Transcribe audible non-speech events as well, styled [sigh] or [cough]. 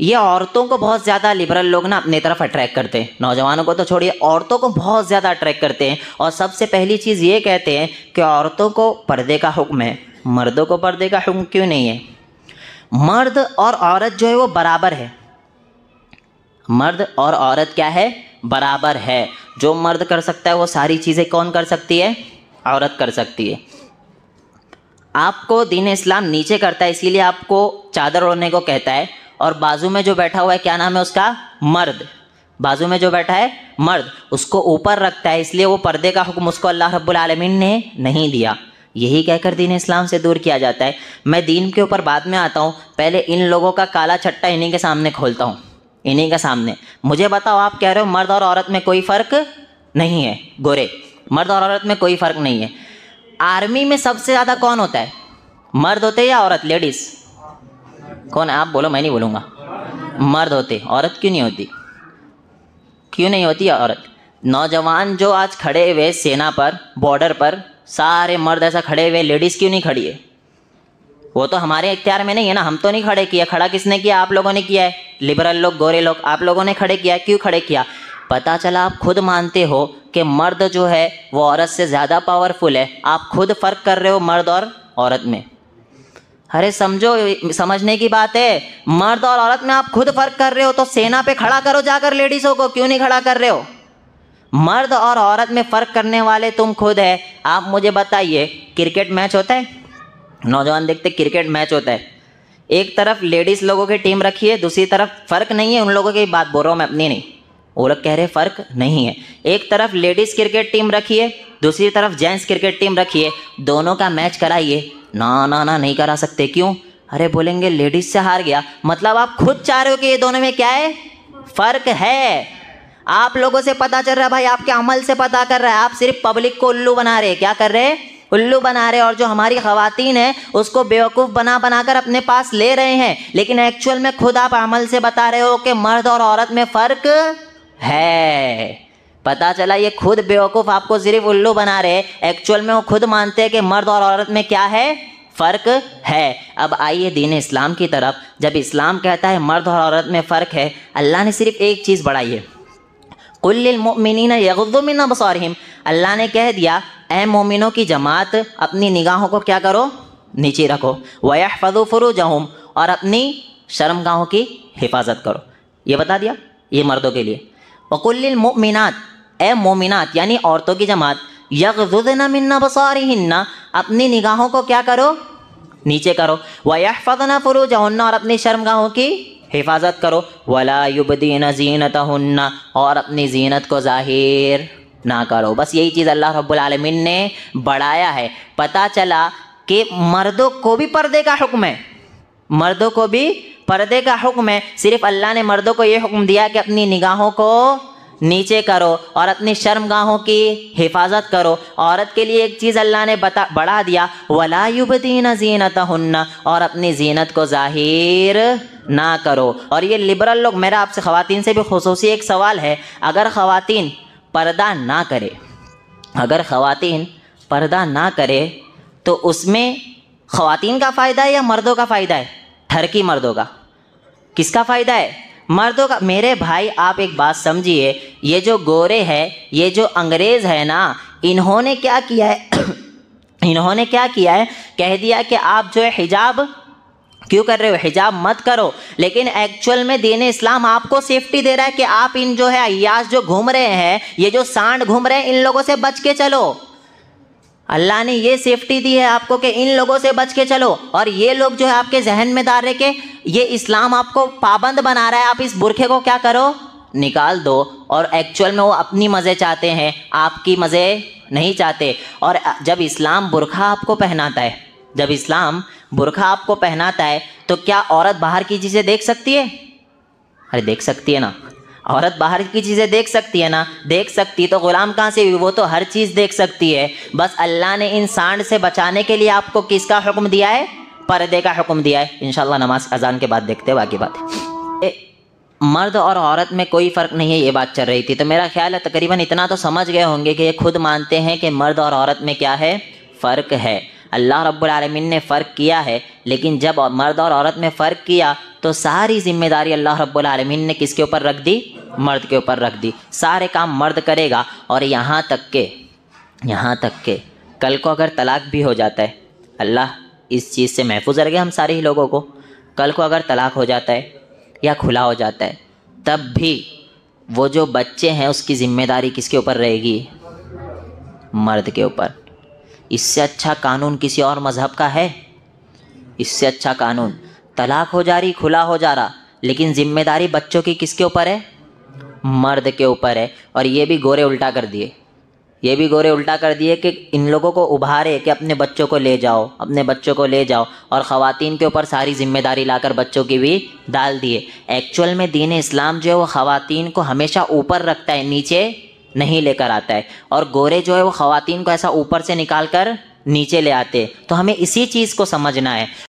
ये औरतों को बहुत ज़्यादा लिबरल लोग ना अपनी तरफ अट्रैक्ट करते हैं नौजवानों को तो छोड़िए औरतों को बहुत ज़्यादा अट्रैक्ट करते हैं और सबसे पहली चीज़ ये कहते हैं कि औरतों को पर्दे का हुक्म है मर्दों को पर्दे का हुक्म क्यों नहीं है मर्द और औरत जो है वो बराबर है मर्द और औरत क्या है बराबर है जो मर्द कर सकता है वो सारी चीज़ें कौन कर सकती है औरत कर सकती है आपको दीन इस्लाम नीचे करता है इसीलिए आपको चादर ओढ़ने को कहता है और बाजू में जो बैठा हुआ है क्या नाम है उसका मर्द बाजू में जो बैठा है मर्द उसको ऊपर रखता है इसलिए वो पर्दे का हुक्म उसको अल्लाह रब्बुल आलमीन ने नहीं दिया यही कहकर दीन इस्लाम से दूर किया जाता है मैं दीन के ऊपर बाद में आता हूँ पहले इन लोगों का काला छट्टा इन्हीं के सामने खोलता हूँ इन्हीं के सामने मुझे बताओ आप कह रहे हो मर्द और औरत में कोई फ़र्क नहीं है गोरे मर्द और औरत में कोई फ़र्क नहीं है आर्मी में सबसे ज़्यादा कौन होता है मर्द होते या औरत लेडीज़ कौन है आप बोलो मैं नहीं बोलूँगा मर्द होते औरत क्यों नहीं होती क्यों नहीं होती औरत नौजवान जो आज खड़े हुए सेना पर बॉर्डर पर सारे मर्द ऐसा खड़े हुए लेडीज़ क्यों नहीं खड़ी है वो तो हमारे इख्तियार में नहीं है ना हम तो नहीं खड़े किया खड़ा किसने किया आप लोगों ने किया है लिबरल लोग गोरे लोग आप लोगों ने खड़े किया क्यों खड़े किया पता चला आप खुद मानते हो कि मर्द जो है वो औरत से ज़्यादा पावरफुल है आप खुद फ़र्क कर रहे हो मर्द और औरत में अरे समझो समझने की बात है मर्द और औरत में आप खुद फर्क कर रहे हो तो सेना पे खड़ा करो जाकर लेडीज़ों को क्यों नहीं खड़ा कर रहे हो मर्द और औरत में फ़र्क करने वाले तुम खुद है आप मुझे बताइए क्रिकेट मैच होता है नौजवान देखते क्रिकेट मैच होता है एक तरफ लेडीज़ लोगों की टीम रखी है दूसरी तरफ फ़र्क नहीं है उन लोगों की बात बोल रहा हूँ मैं अपनी नहीं ओलक कह रहे फ़र्क नहीं है एक तरफ लेडीज़ क्रिकेट टीम रखिए दूसरी तरफ जेंट्स क्रिकेट टीम रखिए दोनों का मैच कराइए ना ना ना नहीं करा सकते क्यों अरे बोलेंगे लेडीज से हार गया मतलब आप खुद चाह रहे हो कि ये दोनों में क्या है फ़र्क है आप लोगों से पता चल रहा है भाई आपके अमल से पता कर रहा है आप सिर्फ पब्लिक को उल्लू बना रहे क्या कर रहे हैं उल्लू बना रहे और जो हमारी खातन है उसको बेवकूफ़ बना बनाकर अपने पास ले रहे हैं लेकिन एक्चुअल में खुद आप अमल से बता रहे हो कि मर्द और औरत में फ़र्क है पता चला ये खुद बेवकूफ़ आपको सिर्फ उल्लू बना रहे एक्चुअल में वो खुद मानते हैं कि मर्द और औरत में क्या है फ़र्क है अब आइए दीन इस्लाम की तरफ जब इस्लाम कहता है मर्द और औरत में फ़र्क है अल्लाह ने सिर्फ एक चीज़ बढ़ाई है कुल्लिलमिन यगुद्दुमिन बसौरहिम अल्लाह ने कह दिया ए मोमिनों की जमात अपनी निगाहों को क्या करो नीचे रखो वह फजू फरूजहम और अपनी शर्मगाहों की हिफाजत करो ये बता दिया ये मर्दों के लिए वकुल वकुल्लमिनत ए मोमिनत यानी औरतों की जमात यकजुदना मिन्ना बसारिन्ना अपनी निगाहों को क्या करो नीचे करो वह फतना जहन्ना और अपनी शर्मगाहों की हिफाजत करो वलायुबदीन जीनत हन्ना और अपनी जीनत को जाहिर ना करो बस यही चीज़ अल्लाह रब्बुल ने बढ़ाया है पता चला कि मर्दों को भी पर्दे का हुक्म है मर्दों को भी पर्दे का हुक्म है सिर्फ अल्लाह ने मर्दों को यह हुक्म दिया कि अपनी निगाहों को नीचे करो और अपनी शर्मगाहों की हिफाजत करो औरत के लिए एक चीज़ अल्लाह ने बता बढ़ा दिया वलायुबदीन जीनत हन्ना और अपनी जीनत को जाहिर ना करो और ये लिबरल लोग मेरा आपसे ख़वातीन से भी खसूस एक सवाल है अगर ख़वातीन पर्दा ना करे अगर ख़वातीन पर्दा ना करे तो उसमें ख़वान का फ़ायदा है या मर्दों का फ़ायदा है ठरकी मर्दों का किसका फायदा है मर्दों का मेरे भाई आप एक बात समझिए ये जो गोरे है ये जो अंग्रेज़ है ना इन्होंने क्या किया है [coughs] इन्होंने क्या किया है कह दिया कि आप जो है हिजाब क्यों कर रहे हो हिजाब मत करो लेकिन एक्चुअल में दीन इस्लाम आपको सेफ्टी दे रहा है कि आप इन जो है अयास जो घूम रहे हैं ये जो सांड घूम रहे हैं इन लोगों से बच के चलो अल्लाह ने ये सेफ्टी दी है आपको कि इन लोगों से बच के चलो और ये लोग जो है आपके जहन में दार के ये इस्लाम आपको पाबंद बना रहा है आप इस बुरखे को क्या करो निकाल दो और एक्चुअल में वो अपनी मज़े चाहते हैं आपकी मज़े नहीं चाहते और जब इस्लाम बुरखा आपको पहनाता है जब इस्लाम बुरखा आपको पहनाता है तो क्या औरत बाहर की चीज़ें देख सकती है अरे देख सकती है ना औरत बाहर की चीज़ें देख सकती है ना देख सकती तो ग़ुलाम कहाँ से वो तो हर चीज़ देख सकती है बस अल्लाह ने इन सांड से बचाने के लिए आपको किसका हुक्म दिया है पर्दे का हुक्म दिया है इन नमाज अजान के बाद देखते बाकी बात ए, मर्द और औरत में कोई फ़र्क नहीं है ये बात चल रही थी तो मेरा ख्याल है तकरीबन इतना तो समझ गए होंगे कि ये खुद मानते हैं कि मर्द और औरत में क्या है फ़र्क है अल्लाह रब्लम ने फ़र्क किया है लेकिन जब मर्द और औरत में फ़र्क किया तो सारी जिम्मेदारी अल्लाह रब्बुल रबालमीन ने किसके ऊपर रख दी मर्द के ऊपर रख दी सारे काम मर्द करेगा और यहाँ तक के यहाँ तक के कल को अगर तलाक भी हो जाता है अल्लाह इस चीज़ से महफूज रखे हम सारे ही लोगों को कल को अगर तलाक हो जाता है या खुला हो जाता है तब भी वो जो बच्चे हैं उसकी ज़िम्मेदारी किसके ऊपर रहेगी मर्द के ऊपर इससे अच्छा कानून किसी और मज़हब का है इससे अच्छा कानून तलाक हो जा रही खुला हो जा रहा लेकिन ज़िम्मेदारी बच्चों की किसके ऊपर है मर्द के ऊपर है और ये भी गोरे उल्टा कर दिए ये भी गोरे उल्टा कर दिए कि इन लोगों को उभारे कि अपने बच्चों को ले जाओ अपने बच्चों को ले जाओ और ख़वातीन के ऊपर सारी जिम्मेदारी लाकर बच्चों की भी डाल दिए एक्चुअल में दीन इस्लाम जो है वो ख़वातीन को हमेशा ऊपर रखता है नीचे नहीं लेकर आता है और गोरे जो है वो ख़वातीन को ऐसा ऊपर से निकाल कर नीचे ले आते तो हमें इसी चीज़ को समझना है